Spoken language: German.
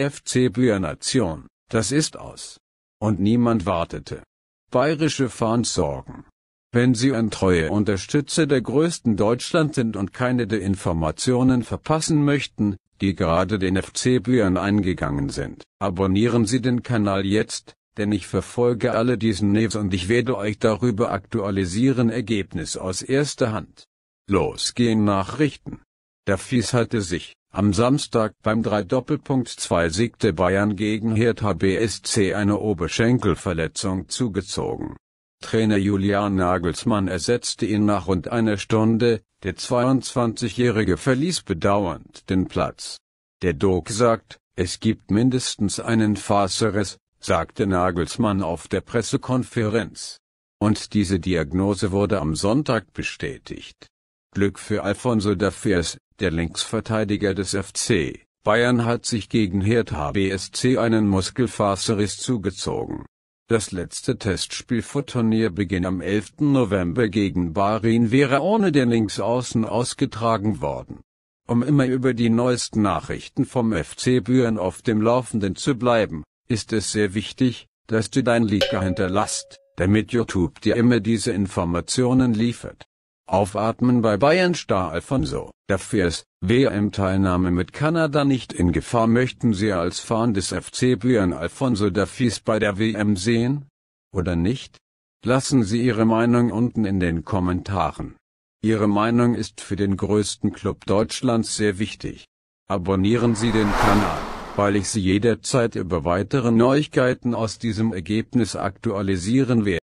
FC Nation, das ist aus. Und niemand wartete. Bayerische Fans sorgen. Wenn Sie ein treuer Unterstützer der größten Deutschland sind und keine der Informationen verpassen möchten, die gerade den FC Bayern eingegangen sind, abonnieren Sie den Kanal jetzt, denn ich verfolge alle diesen News und ich werde euch darüber aktualisieren Ergebnis aus erster Hand. Los gehen Nachrichten. Der Fies hatte sich am Samstag beim 3-2 Sieg der Bayern gegen Hertha BSC eine Oberschenkelverletzung zugezogen. Trainer Julian Nagelsmann ersetzte ihn nach rund einer Stunde, der 22-Jährige verließ bedauernd den Platz. Der Dog sagt, es gibt mindestens einen Faseres, sagte Nagelsmann auf der Pressekonferenz. Und diese Diagnose wurde am Sonntag bestätigt. Glück für Alfonso Davies, der Linksverteidiger des FC Bayern hat sich gegen Hertha BSC einen Muskelfaserriss zugezogen. Das letzte Testspiel vor Turnierbeginn am 11. November gegen Bahrain wäre ohne den Linksaußen ausgetragen worden. Um immer über die neuesten Nachrichten vom FC Bühren auf dem Laufenden zu bleiben, ist es sehr wichtig, dass du dein Liga hinterlasst, damit YouTube dir immer diese Informationen liefert. Aufatmen bei Bayern star Alfonso, ist, WM-Teilnahme mit Kanada nicht in Gefahr möchten Sie als Fan des FC Bayern Alfonso Dafis bei der WM sehen? Oder nicht? Lassen Sie Ihre Meinung unten in den Kommentaren. Ihre Meinung ist für den größten Club Deutschlands sehr wichtig. Abonnieren Sie den Kanal, weil ich Sie jederzeit über weitere Neuigkeiten aus diesem Ergebnis aktualisieren werde.